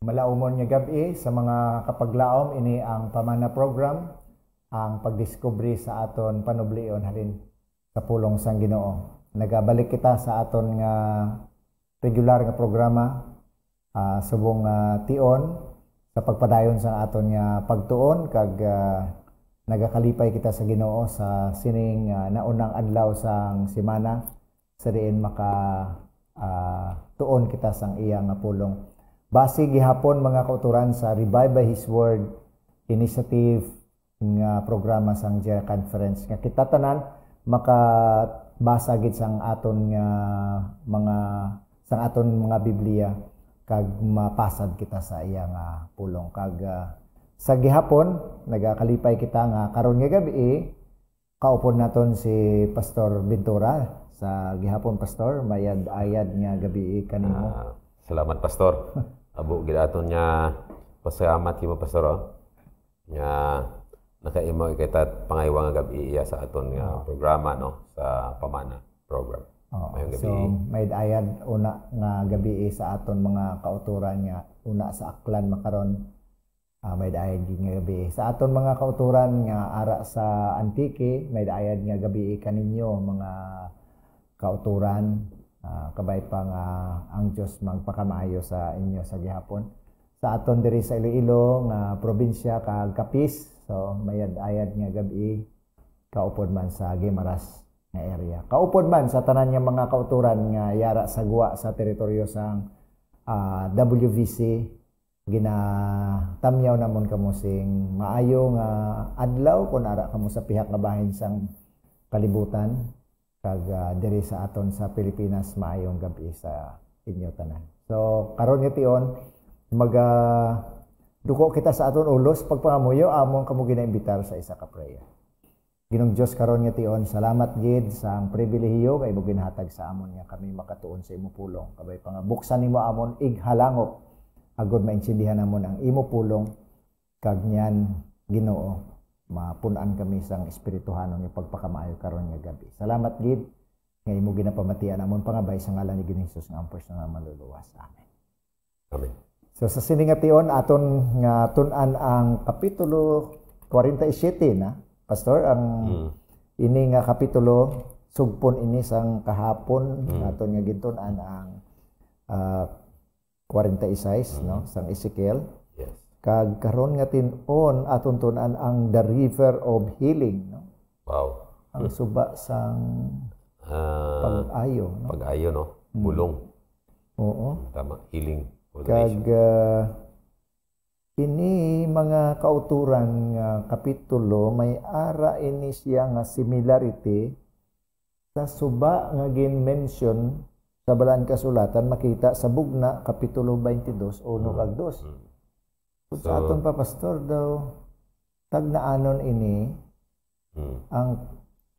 Malaumon nga gabi sa mga kapaglaom ini ang pamana program ang pagdiskubre sa aton panublion halin sa pulong sang Ginoo. Nagabalik kita sa aton nga regular nga programa uh, subong uh, tion sa pagpadayon sa aton nga pagtuon kag uh, nagakalipay kita sa Ginoo sa sining uh, naunang adlaw sang semana sa diin maka uh, tuon kita sang iya nga pulong Base gihapon mga kauturan sa Revive by His Word initiative nga programa sang Jera Conference nga kita tanan makabasa gid sang aton nga mga sang aton mga Biblia kag mapasad kita sa iya nga pulong kag uh, sa gihapon nagakalipay kita nga karon nga gabi eh, kaupon naton si Pastor Ventura sa gihapon pastor mayad ayad nga gabi eh, kanimo. Ah, salamat pastor. abo gid aton nya pasalamat kay pastor oh, nga nakaimo kay tat pangaywa nga gabi iya sa aton nga ah. programa no sa pamana program. Oh, gabi. So may ayad una nga gabi eh, sa aton mga kauturan nga una sa Aklan makaron uh, may ayad nga gabi eh. sa aton mga kauturan nga ara sa Antique may ayad nga gabi eh, kaninyo mga kauturan Uh, kabay pang uh, ang Diyos magpakamayo sa inyo sa gihapon. Sa aton diri sa Iloilo nga uh, probinsya kag Kapis, so mayad-ayad nga gabi kaupod man sa Gimaras nga area. Kaupod man sa tanan nga mga kauturan nga yara sa guwa sa teritoryo sang uh, ah, WVC ginatamyaw namon kamo sing maayo nga adlaw kun ara kamo sa pihak nga bahin sang kalibutan kag uh, ah, diri sa aton sa Pilipinas maayong gabi sa inyo tanan. So karon yo tion mag uh, duko kita sa aton ulos pagpangamuyo among kamo ginaimbitar sa isa ka prayer. Ginong Dios karon nga tion, salamat gid sa ang pribilehiyo kay mo ginhatag sa amon nga kami makatuon sa imo pulong. Kabay pangabuksan nimo amon ighalangop agod maintindihan namon ang imo pulong kag nyan Ginoo mapunan kami sang espirituhan ng pagpakamaayo karon nga gabi. Salamat gid nga imo ginapamatian amon pangabay sa ngalan ni Ginoo Hesus nga ang personal na maluluwas. Amen. Amen. So sa siningation aton nga tun-an ang kapitulo 47 na pastor ang mm. ini nga kapitulo sugpon ini sang kahapon mm. aton nga gitun-an ang uh, ah, 46 mm. no sang Ezekiel kag karon nga tin-on aton tunan ang the river of healing no wow ang hmm. suba sang uh, pag-ayo no pag-ayo no hmm. bulong mm. oo hmm, tama healing kag uh, ini mga kauturan nga ah, kapitulo may ara ini siya nga similarity sa suba nga gin mention sa balan kasulatan makita sa bugna kapitulo 22 uno 2 mm. So, sa aton pa pastor daw tagnaanon ini hmm. ang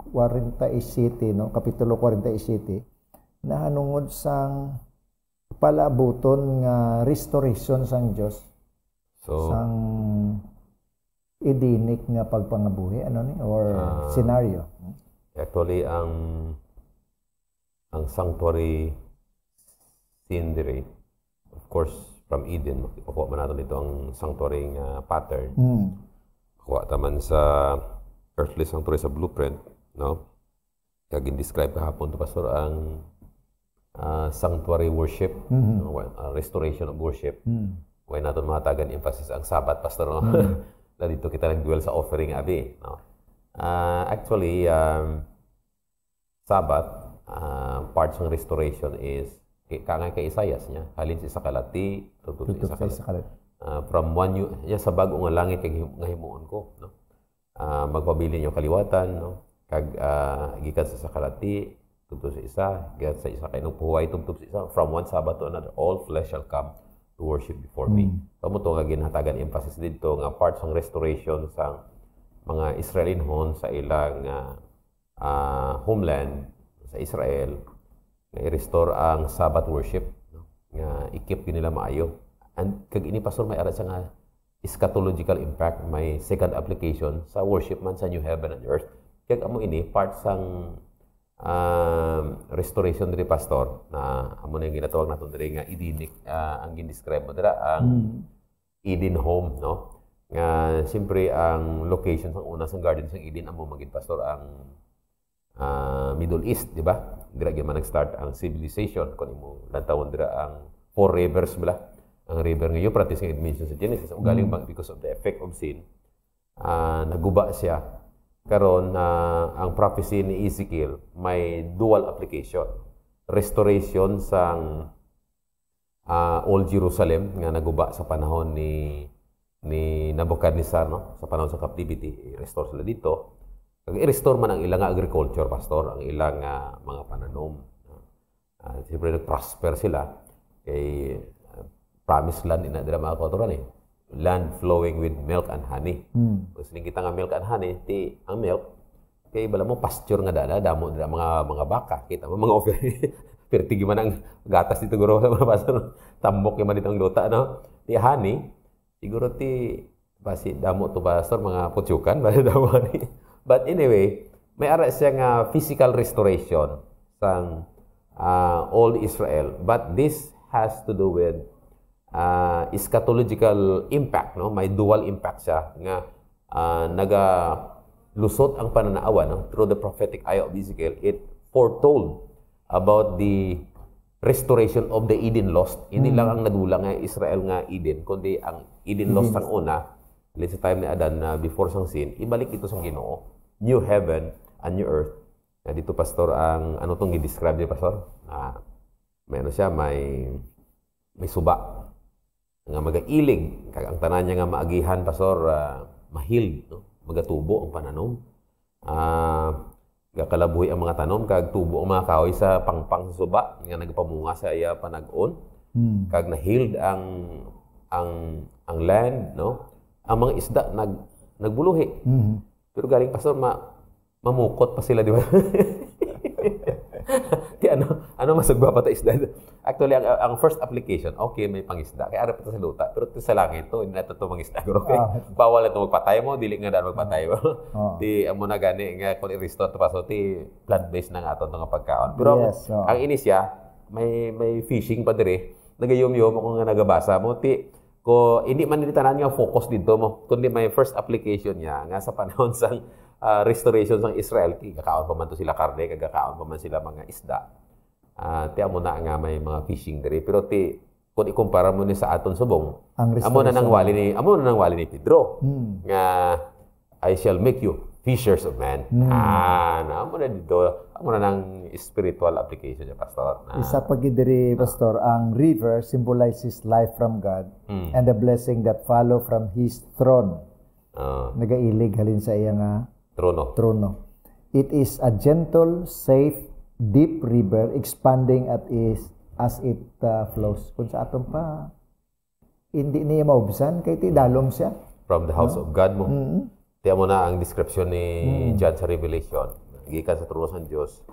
47 no kapitulo 47 na nahanungod sang palabuton nga restoration sang Dios so, sang idinik nga pagpangabuhi ano ni or uh, scenario actually ang ang sanctuary scenery of course from Eden, makukuha man natin ito ang sanctuary uh, ah, pattern. Mm. Makuha taman sa earthly sanctuary sa blueprint, no? Kag describe kahapon to pastor ang uh, sanctuary worship, mm-hmm. no? uh, restoration of worship. Mm. Why natin mahatagan emphasis ang Sabbath, pastor, no? Mm. na dito kita nagduel sa offering abi, no? Uh, actually, um, Sabbath, uh, parts ng restoration is kangan kay Isayas niya halin si sakalati tutup sa sakalati. uh, ah, from one you ya sa bago nga langit kay himuon ko no uh, magpabili niyo kaliwatan no kag uh, gikan sa sakalati tubtub sa isa gikan sa isa kay nagpuhuway tubtub sa isa from one sabbath to another all flesh shall come to worship before mm. me kamo hmm. to nga ginhatagan emphasis didto nga part sang restoration sang mga Israelinhon sa ilang uh, uh, homeland sa Israel i-restore ang Sabbath worship no? nga ikip yun nila maayo and kag ini pastor may aral sa nga eschatological impact may second application sa worship man sa new heaven and earth kag amo ini part sang um, restoration diri pastor na amo na ginatawag nato diri nga idinik uh, ah, ang gindescribe mo dira ang mm. Eden home no nga siyempre ang location sang una sang garden sang Eden amo magid pastor ang uh, Middle East di ba dira gyud man nag-start ang civilization kon imo lantawon dira ang four rivers bala ang river nga Euphrates nga mention sa Genesis ug galing mm. bang because of the effect of sin uh, naguba siya karon na uh, ang prophecy ni Ezekiel may dual application restoration sang uh, ah, old Jerusalem nga naguba sa panahon ni ni Nebuchadnezzar no sa panahon sa captivity restore sila dito i-restore man ang ilang agriculture, pastor, ang ilang uh, mga pananom. Uh, Siyempre, nag-prosper sila kay uh, promised land ina dila mga kulturan eh. Land flowing with milk and honey. Hmm. Kung kita nga milk and honey, ti ang milk, kay bala mo pasture nga dala, damo dila mga mga baka. Kita mo, mga offer. Pirtigi man ang gatas dito, guro, sa mga pastor. Tambok yung man dito ang luta, no? Ti honey, siguro ti, basi damo to pastor, mga putsukan, bala damo honey. But anyway, may ara siya nga physical restoration sang uh, old Israel. But this has to do with uh, eschatological impact, no? May dual impact siya nga uh, ah, naga lusot ang pananawa no? through the prophetic eye of Ezekiel. It foretold about the restoration of the Eden lost. Hindi mm. lang ang nadulang nga Israel nga Eden, kundi ang Eden lost mm-hmm. ang una let's sa time ni Adan na before sang sin, ibalik ito sa Ginoo, new heaven and new earth. Na dito pastor ang ano tong gi-describe ni pastor? Ah, may ano siya, may may suba nga magailig kag ang tanan niya nga maagihan pastor uh, ah, mahild no? magatubo ang pananom. Ah, gakalabuhi ang mga tanom kag tubo ang mga kahoy sa pangpang sa suba nga nagpamunga sa iya panagon. Hmm. Kag na ang ang ang land no ang mga isda nag nagbuluhi. Mm-hmm. Pero galing pastor ma mamukot pa sila, di ba? Di ano, ano masugba pa ta isda? Actually, ang, ang first application, okay, may pangisda. Kaya araw pa sa luta. Pero ito sa langit, to, hindi na ito mangisda. okay, ah. bawal na ito magpatay mo, dili nga dahil magpatay mo. Ah. Di, amo na gani, nga kung i-restore ito pa, so ti plant-based na nga ito ng pagkaon. Pero yes, so. ang inisya, may may fishing pa dire. Nagayom-yom ako nga nagabasa mo, ti ko hindi man tanan niya focus dito mo kundi may first application niya nga sa panahon sang uh, restoration sang Israel kakaon pa man to sila karne kagakaon pa man sila mga isda uh, ah, tiya mo na nga may mga fishing diri pero ti kung ikumpara mo ni sa aton subong amo na nang wali ni amo na nang wali ni Pedro hmm. nga I shall make you fishers of men. Mm. Ah, amo na dito, amo na ng spiritual application niya, Pastor. Ah. Isa pag diri, ah. Pastor, ang river symbolizes life from God mm. and the blessing that follow from His throne. Uh, Nagailig halin sa iya nga trono. trono. It is a gentle, safe, deep river expanding at is as it uh, flows. Kung sa atong pa, hindi niya maubsan, kay ti dalom siya. From the house no? of God mo. Mm-hmm. Tiyan mo na ang description ni hmm. John sa Revelation. Gikan sa tulos ng Diyos,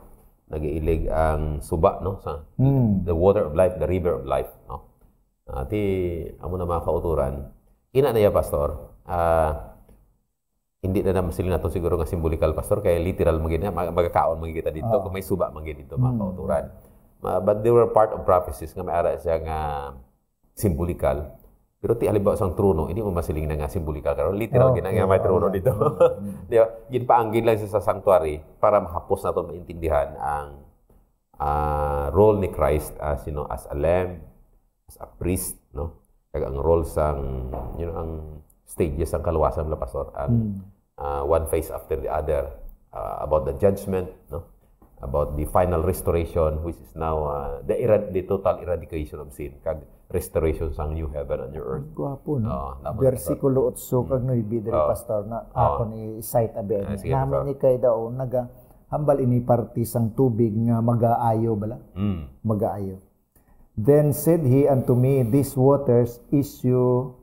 nagiilig ang suba, no? Sa, mm. The water of life, the river of life, no? Uh, amo na mga kauturan, ina na ya, Pastor, uh, hindi na naman sila nato siguro nga simbolikal, Pastor, kaya literal magiging mag magkakaon magiging kita dito, oh. kung may suba magiging dito, mga mm. kauturan. Uh, but they were part of prophecies nga may ara siya nga simbolikal pero ti alibaw sang trono, ini masiling na nga simbolika karon. Literal oh, okay. nga may trono dito. Mm, mm, mm, Di ba? Ginpaanggin lang siya sa sanctuary para mahapos nato maintindihan ang uh, role ni Christ as you know, as a lamb, as a priest, no? Kag ang role sang you know ang stages ang kaluwasan la pastor ang mm. uh, one phase after the other uh, about the judgment, no? About the final restoration which is now uh, the, the total eradication of sin. Kag restoration sang new heaven and new earth. Gwapo, no? Uh, ah, Versikulo 8, kag noy bidri uh, ah. pastor na uh, ako ni site abi. Uh, Namin ni kay daw naga hambal ini party sang tubig nga magaayo bala. Mm. Magaayo. Then said he unto me, These waters issue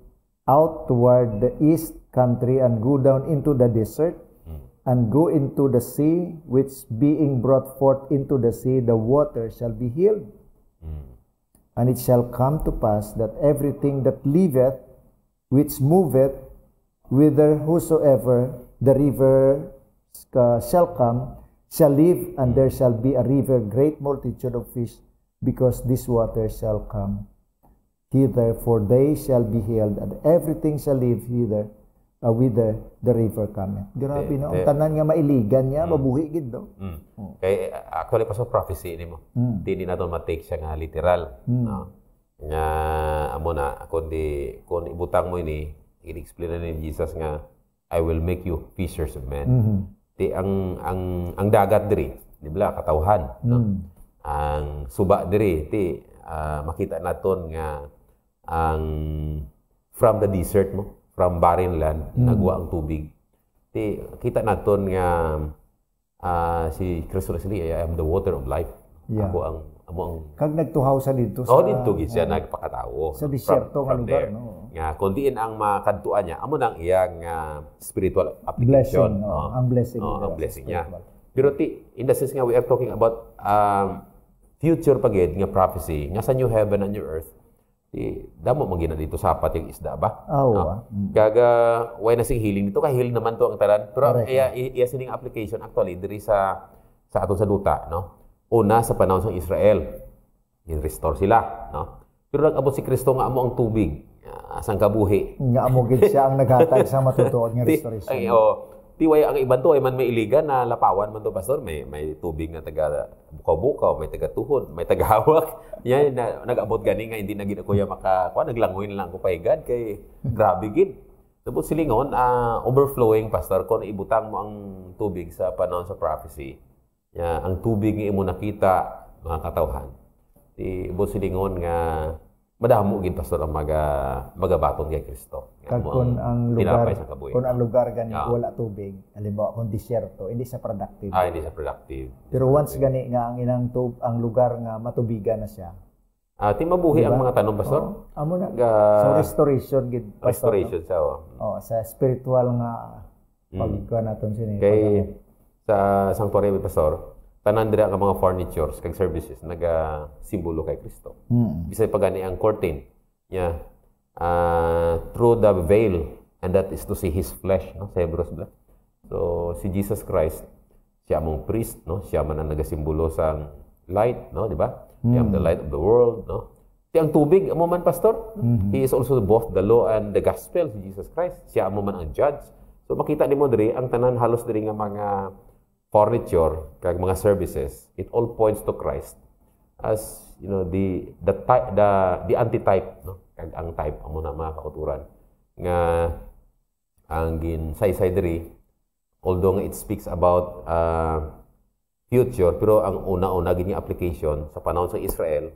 out toward the east country and go down into the desert hmm. and go into the sea, which being brought forth into the sea, the water shall be healed. Mm. And it shall come to pass that everything that liveth, which moveth, whither whosoever the river uh, shall come, shall live, and there shall be a river, great multitude of fish, because this water shall come hither, for they shall be healed, and everything shall live hither uh, with the, the river coming. Grabe the, na. Ang tanan nga mailigan niya, mm, mabuhi gid no. Mm. Mm. Kay actually pasok prophecy ni mo. Mm. Di ni nato ma-take siya nga literal. Mm. No? Nga amo na kundi kun ibutang mo ini, inexplain na ni Jesus nga I will make you fishers of men. Mm-hmm. Di ang ang ang dagat diri, di ba katawhan, no? Mm. Ang suba diri ti uh, ah, makita naton nga ang from the desert mo from barren land, mm. nagwa ang tubig. Ti, kita naton nga uh, si Chris Leslie, I am the water of life. Yeah. Ako ang amo ang kag nagtuhaw sa dito sa Oh dito gid siya uh, nagpakatawo sa disyerto nga lugar there. no. Nga kundi ang makadtuan niya amo nang iyang uh, spiritual application. Blessing, no? oh. Ang blessing. Oh, ang blessing niya. Pero ti in the sense nga we are talking about um, future pagid nga prophecy nga sa new heaven and new earth Di, damo man gina dito apat yung isda ba? Ah, oo. Oh, no? Ah. Mm. Kaga why na sing healing dito kay heal naman to ang talan. Pero Correct. iya iya sining application actually diri sa sa aton sa duta, no? Una sa panahon sa Israel, in-restore sila, no? Pero nag si Kristo nga amo ang tubig, uh, ah, asang kabuhi. Nga amo gid siya ang naghatag sa matutuod nga restoration. Ay, oh, Tiway, ang iban to ay eh, man may iligan na lapawan man to, Pastor. May, may tubig na taga bukaw-bukaw, may taga tuhod, may taga hawak. Yan, na, nag-abot gani nga, hindi na gina kuya maka, kuha, naglangoy na lang ko paigad kay grabe gid. Tapos silingon, uh, overflowing, Pastor, kon ibutang mo ang tubig sa panahon sa prophecy, ya, ah, ang tubig nga imo nakita, mga katawhan. Di, silingon nga, madamo gid pastor ang mga magabaton kay Kristo. Kag kung ang lugar kun ang lugar gani yeah. wala tubig, halimbawa kun disyerto, hindi sa productive. Ah, hindi sa productive. Pero once productive. gani nga ang inang tub ang lugar nga matubigan na siya. Ah, uh, timabuhi diba? ang mga tanong pastor. Oh, amo na. Ga, so restoration gid pastor. Restoration no? sa oh. oh. sa spiritual nga pagkuha mm. naton sini. Kay pag-amok. sa sanctuary pastor, tanan dira nga mga furnitures kag services naga simbolo kay Kristo. Mm. Bisay pagani ang curtain yeah. uh, through the veil and that is to see his flesh no sa Hebrews ba. So si Jesus Christ siya mong priest no siya man ang nagasimbolo sa light no di ba? Mm. I the light of the world no. Si ang tubig amo man pastor, mm-hmm. he is also both the law and the gospel si Jesus Christ. Siya amo man ang judge. So makita nimo diri ang tanan halos diri nga mga furniture, kag mga services, it all points to Christ as you know the the type the, the antitype no kag ang type amo na mga kauturan nga ang gin saysay diri although it speaks about uh, future pero ang una-una gin application sa panahon sa Israel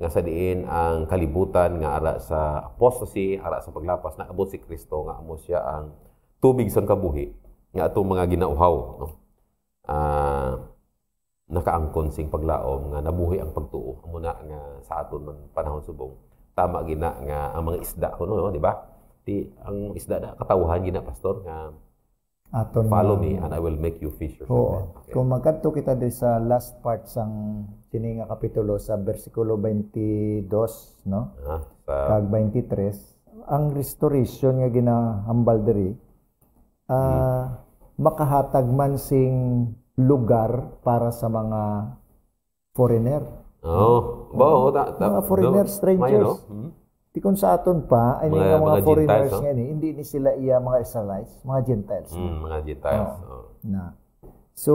nga sa diin ang kalibutan nga ara sa apostasy ara sa paglapas na abot si Kristo nga amo siya ang tubig sa kabuhi nga atong mga ginauhaw no uh, nakaangkon sing paglaom nga nabuhi ang pagtuo muna nga sa aton man panahon subong tama gina nga ang mga isda kuno no, di ba ti ang isda na katawhan gina pastor nga aton follow me and I will make you fishers oo okay. kung magkadto kita di sa last part sang kini nga kapitulo sa bersikulo 22 no ah, sa, kag 23 ang restoration nga ginahambal diri ah uh, hmm makahatag man sing lugar para sa mga foreigner. Oh, ba oh, ta, ta, mga foreigner, do, strangers. May, hmm? Tikon sa aton pa, ay mga, mga, mga foreigners Gentiles, ni, eh, hindi ni sila iya mga Israelites, mga Gentiles. Mm, mga Gentiles. Oh. Oh. Na. So,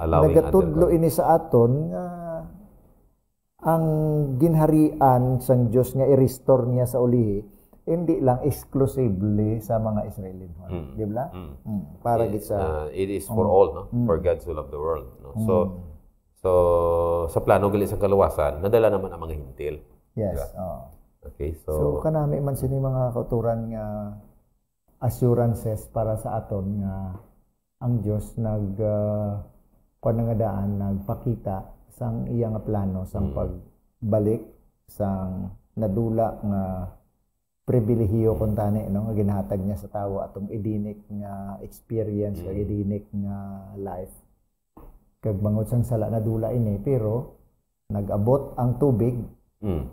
Allowing nagatudlo ini sa aton nga ang ginharian sang Dios nga i-restore niya sa ulihi hindi lang exclusively sa mga Israeli. Mm. Di ba? Mm. Mm. Para it, sa... Uh, it is for mm. all, no? Mm. For God so loved the world. No? Mm. So, hmm. so sa plano gali sa kaluwasan, nadala naman ang mga hintil. Yes. Diba? Oh. Okay, so... So, kanami man sini mga kauturan nga assurances para sa aton nga ang Dios nag uh, panangadaan nagpakita sang iya nga plano sang mm. pagbalik sang nadula nga pribilehiyo kung tani, no? nga ginhatag niya sa tao atong idinik nga experience, mm. idinik nga life. Kag mangut sang sala na dula ini, pero nagabot ang tubig. Mm.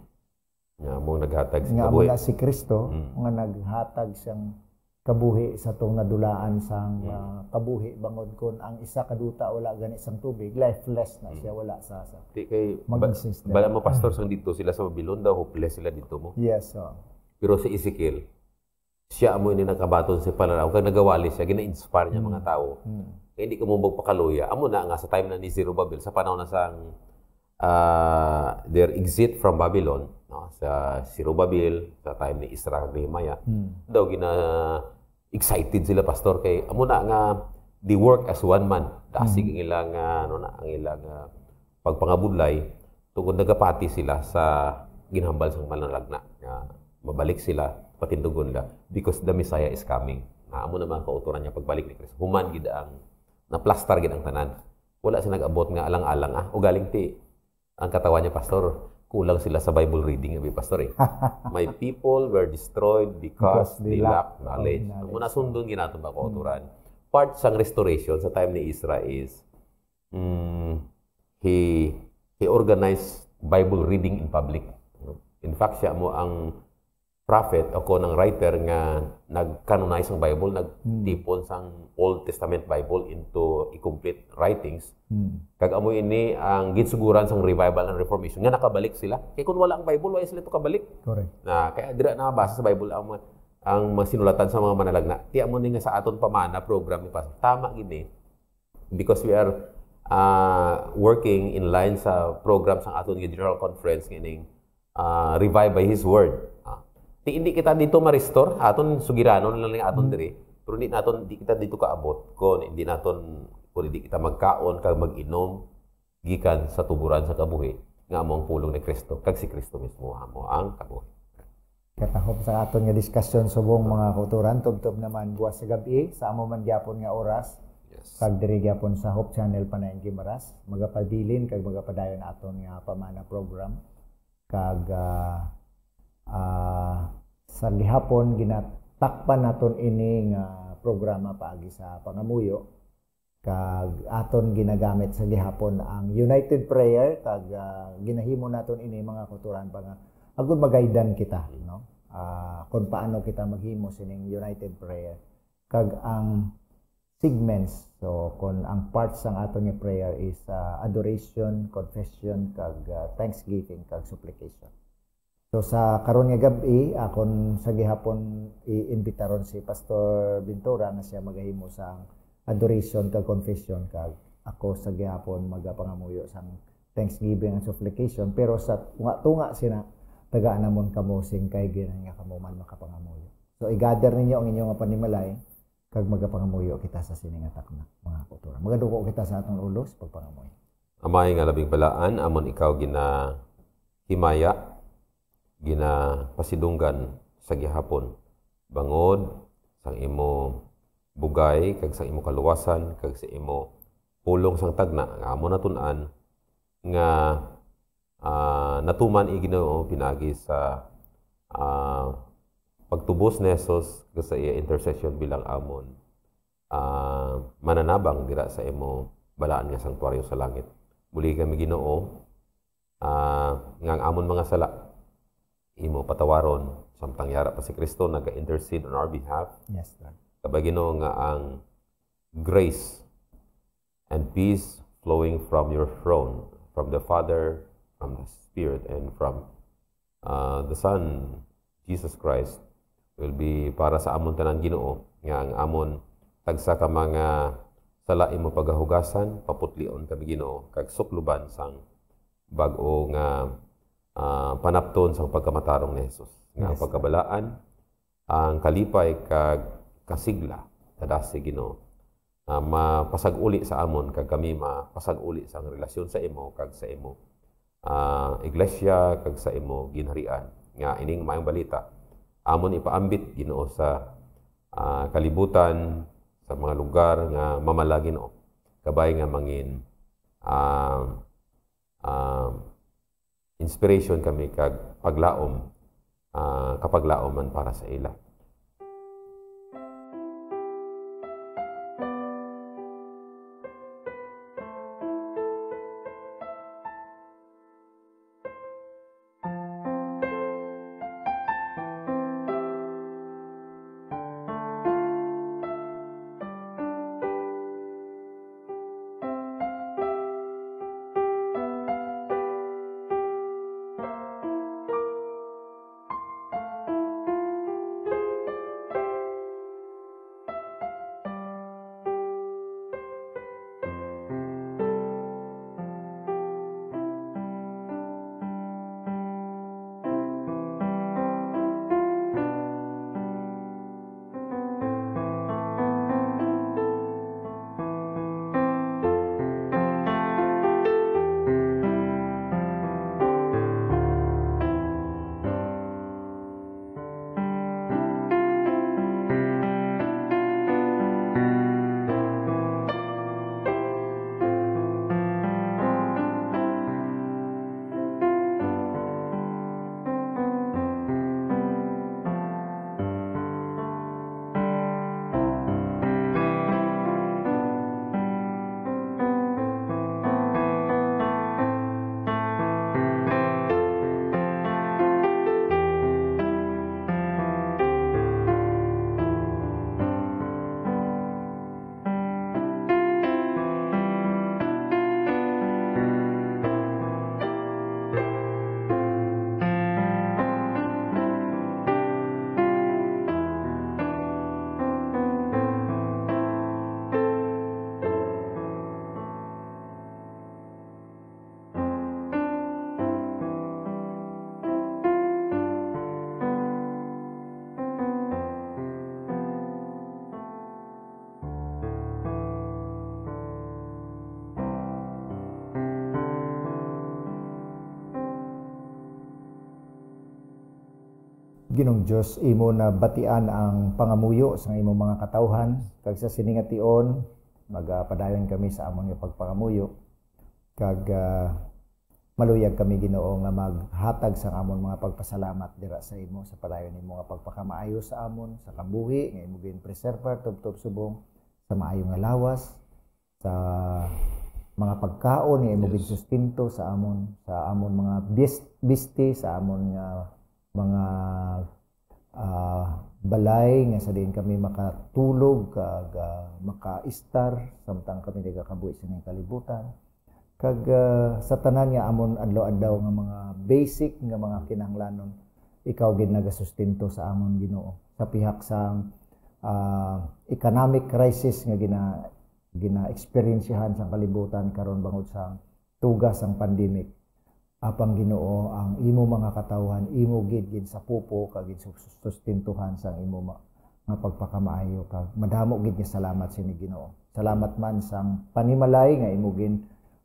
Nga mo naghatag si nga kabuhi. Nga si Kristo, mm. nga naghatag siyang kabuhi sa tong nadulaan sang mm. uh, kabuhi bangod kon ang isa kaduta wala gani sang tubig lifeless na siya mm. wala sa sa. Di kay ba, bala mo pastor sang dito sila sa Babylon daw hopeless sila dito mo. Yes, so. Oh. Pero si Ezekiel, siya amo ni nakabaton si pananaw kag nagawali siya gina-inspire niya hmm. mga tao. Mm. Kaya hindi ka mo pakaluya. Amo na nga sa time na ni Zerubbabel sa panahon na sang uh, their exit from Babylon no sa Zerubbabel sa time ni Isra kag Nehemiah mm. daw gina excited sila pastor kay amo na nga they work as one man. Dasi mm. ang ilang ah, ano na ang ilang uh, pagpangabudlay tungod nagapati sila sa ginhambal sang malalagna nga Babalik sila, patindugon la, because the Messiah is coming. Naamo naman kauturan niya pagbalik ni Kristo. Human gid ang na plaster gid ang tanan. Wala sila nag-abot nga alang-alang ah, o galing ti ang katawan niya pastor kulang sila sa Bible reading abi eh, pastor eh. My people were destroyed because, because they lack knowledge. knowledge. Muna sundon ginato ba kauturan. Hmm. Part sang restoration sa time ni Israel is mm, he he organized Bible reading in public. In fact, siya mo ang prophet ako ng writer nga nag-canonize ang Bible, nagtipon mm. sang Old Testament Bible into incomplete writings. Mm. Kag amo ini ang gitsuguran sang revival and reformation nga nakabalik sila. Kay kun wala ang Bible, wala sila to kabalik. Correct. Na kaya dira na basa sa Bible ang ang masinulatan sa mga manalagna. Ti amo ni nga sa aton pamana program ni pastor. Tama gini because we are uh, working in line sa program sang aton general conference ngining uh, ah, revive by his word. Ti hindi kita dito ma-restore, aton sugiranon lang aton hmm. diri. Pero hindi naton di kita dito kaabot kon hindi naton kun hindi kita magkaon kag mag-inom gikan sa tuburan sa kabuhi nga amo ang pulong ni Kristo kag si Kristo mismo amo ang kabuhi. Katahop sa aton nga diskasyon subong mga kulturan tubtob naman buwas sa gabi sa amo man gyapon nga oras Yes. Kag diri gyapon sa Hope Channel panayon Gimaras, magapabilin kag magapadayon aton nga pamana program kag uh, uh, sa gihapon ginatakpan naton ini nga programa paagi sa pangamuyo kag aton ginagamit sa gihapon ang United Prayer kag uh, ginahimo naton ini mga kulturan pa nga agud magaydan kita no uh, kung paano kita maghimo sining United Prayer kag ang segments so kung ang parts ang aton nga prayer is uh, adoration confession kag uh, thanksgiving kag supplication So sa karon nga gabi akon sa gihapon iimbitaron si Pastor Bintura nga siya magahimo sa adoration kag confession kag ako sa gihapon magapangamuyo sa thanksgiving and supplication pero sa tunga-tunga sina taga namon kamo sing kay ginan nga kamo man makapangamuyo. So i-gather ninyo ang inyong panimalay kag magapangamuyo kita sa sining atak na mga kultura. Magaduko kita sa atong ulos pagpangamuyo. Amay nga labing balaan amon ikaw gina himaya ginapasidunggan sa gihapon bangod sang imo bugay kag sang imo kaluwasan kag sa imo pulong sang tagna nga amo natun nga uh, natuman iginoo pinagi sa uh, pagtubos ni Jesus sa iya intercession bilang amon uh, mananabang dira sa imo balaan nga sanktuaryo sa langit muli kami Ginoo uh, nga amon mga sala imo patawaron samtang yara pa si Kristo naga-intercede on our behalf. Yes, Lord. Kabay Ginoo nga ang grace and peace flowing from your throne, from the Father, from the Spirit, and from uh, the Son, Jesus Christ, will be para sa amon tanan Ginoo nga ang amon tagsa ka mga sala imo pagahugasan paputlion kami Ginoo kag sukluban sang bag-o nga Ah, panapton sa pagkamatarong ni Jesus. Nga yes. pagkabalaan, ang kalipay kag kasigla, kadasi Ginoo uh, ah, mapasag uli sa amon kag kami mapasag uli sa relasyon sa imo kag sa imo uh, iglesia kag sa imo ginharian nga ining maayong balita amon ipaambit Ginoo sa uh, kalibutan sa mga lugar nga mamala Ginoo kabay nga mangin uh, uh, inspiration kami kag paglaom uh, ah, man para sa ila. Ginong Diyos imo na batian ang pangamuyo sa imong mga katawhan kag sa siningation magapadayon kami sa amon nga pagpangamuyo kag ah, maluyag kami Ginoo nga maghatag sa amon mga pagpasalamat dira sa imo sa padayon nimo nga pagpakamaayo sa amon sa kabuhi nga imo gin preserver tubtob subong sa maayo nga lawas sa mga pagkaon nga imo yes. sustento sa amon sa amon mga bis, biste sa amon nga mga uh, balay nga sa din kami makatulog kag uh, makaistar samtang kami nagakabuhi sa ning kalibutan kag uh, sa tanan nga amon adlaw-adlaw daw nga mga basic nga mga kinahanglanon ikaw gid nagasustento sa amon Ginoo sa pihak sa uh, economic crisis nga gina gina-experiencehan sa kalibutan karon bangod sa tugas ang pandemic apang Ginoo ang imo mga katawhan imo gid gid sa pupo kag gid sustintuhan sa imo ma, nga pagpakamaayo kag madamo gid nga salamat sini Ginoo salamat man sang panimalay nga imo gin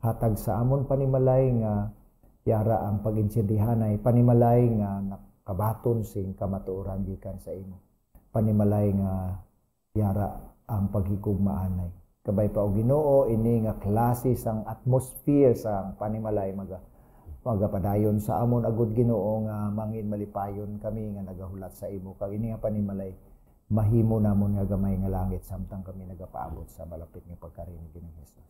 hatag sa amon panimalay nga yara ang paginsindihanay panimalay nga nakabaton sing kamatuoran gikan sa imo panimalay nga yara ang paghigugmaanay kabay pa og Ginoo ini nga klase sang atmosphere sang panimalay maga pagapadayon sa amon agud Ginoo nga mangin malipayon kami nga nagahulat sa imo kag ini nga panimalay mahimo namon nga gamay nga langit samtang kami nagapaabot sa malapit nga pagkarinig ni Hesus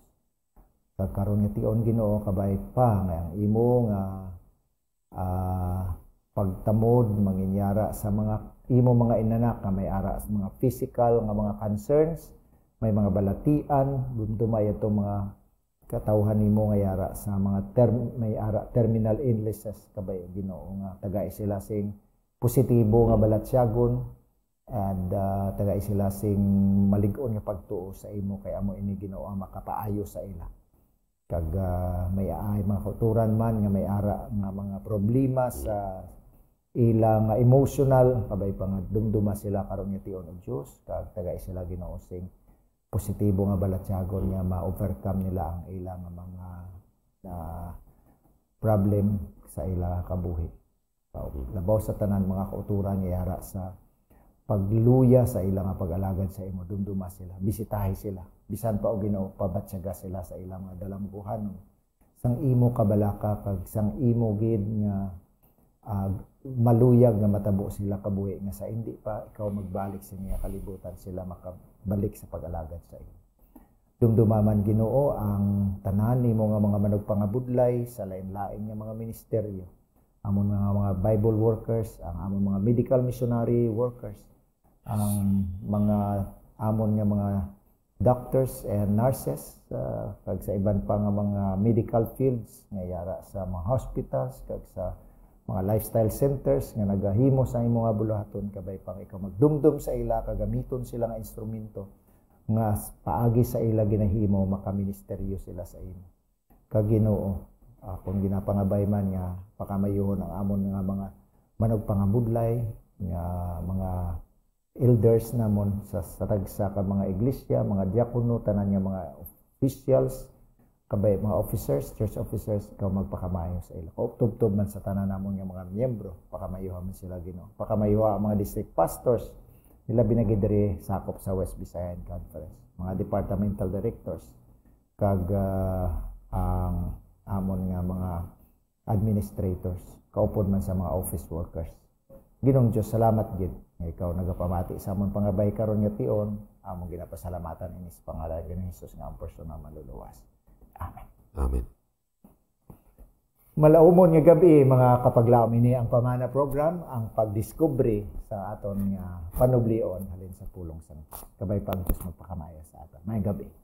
pagkaron nga tion Ginoo kabay pa nga ang imo nga uh, pagtamod manginyara sa mga imo mga inanak nga may ara sa mga physical nga mga concerns may mga balatian dumay ato mga katauhan nimo nga yara sa mga term may ara terminal illnesses kabay Ginoo nga taga sila sing positibo nga balatsyagon and uh, ah, tagay sila sing malig-on nga pagtuo sa imo kay amo ini Ginoo ang makapaayo sa ila kag uh, may ay mga kulturan man nga may ara nga mga problema sa ilang emotional kabay pa nga dumduma sila karon nga tion og Dios kag taga sila Ginoo sing positibo nga Balatsyago niya ma-overcome nila ang ila mga na problem sa ila kabuhi. So, labaw sa tanan mga kauturan niya yara sa pagluya sa ila nga pag-alagad sa imo dumduma sila bisitahi sila bisan pa og Ginoo pabatsyaga sila sa ila mga dalamguhan sang imo kabalaka kag sang imo gid nga uh, maluyag nga matabo sila kabuhi nga sa hindi pa ikaw magbalik sa niya kalibutan sila maka balik sa pag-alagad sa iyo. Dumdumaman Ginoo ang tanan nimo nga mga managpangabudlay sa lain-lain nga mga ministeryo. Among mga mga Bible workers, ang among mga medical missionary workers, ang mga amon nga mga doctors and nurses uh, kag sa iban pa nga mga medical fields nga yara sa mga hospitals kag sa mga lifestyle centers nga nagahimo sa imong abulahaton kabay pang ikaw magdumdum sa ila kagamiton sila nga instrumento nga paagi sa ila ginahimo makaministeryo sila sa imo kag Ginoo akong ginapangabay man nga pakamayuhon ang amon nga mga manog nga mga elders namon sa sa tagsa ka mga iglesia mga diakono tanan nga mga officials kabay mga officers, church officers, ikaw magpakamayo sa ila. O tubtob man sa tanan namon nga mga miyembro, pakamayuha man sila Ginoo. Pakamayuha ang mga district pastors nila binagi diri sakop sa West Visayan Conference. Mga departmental directors kag uh, ang amon nga mga administrators, kaupon man sa mga office workers. Ginong Dios salamat gid nga ikaw nagapamati sa amon pangabay karon nga tion, among ginapasalamatan sa pangalan ni Hesus nga ang personal maluluwas. Amen. Amen. Malaumon nga gabi mga kapaglaom ini ang pamana program ang pagdiskubre sa aton nga ah, panublion halin sa pulong sa kabay pagtus magpakamaya sa aton. May gabi.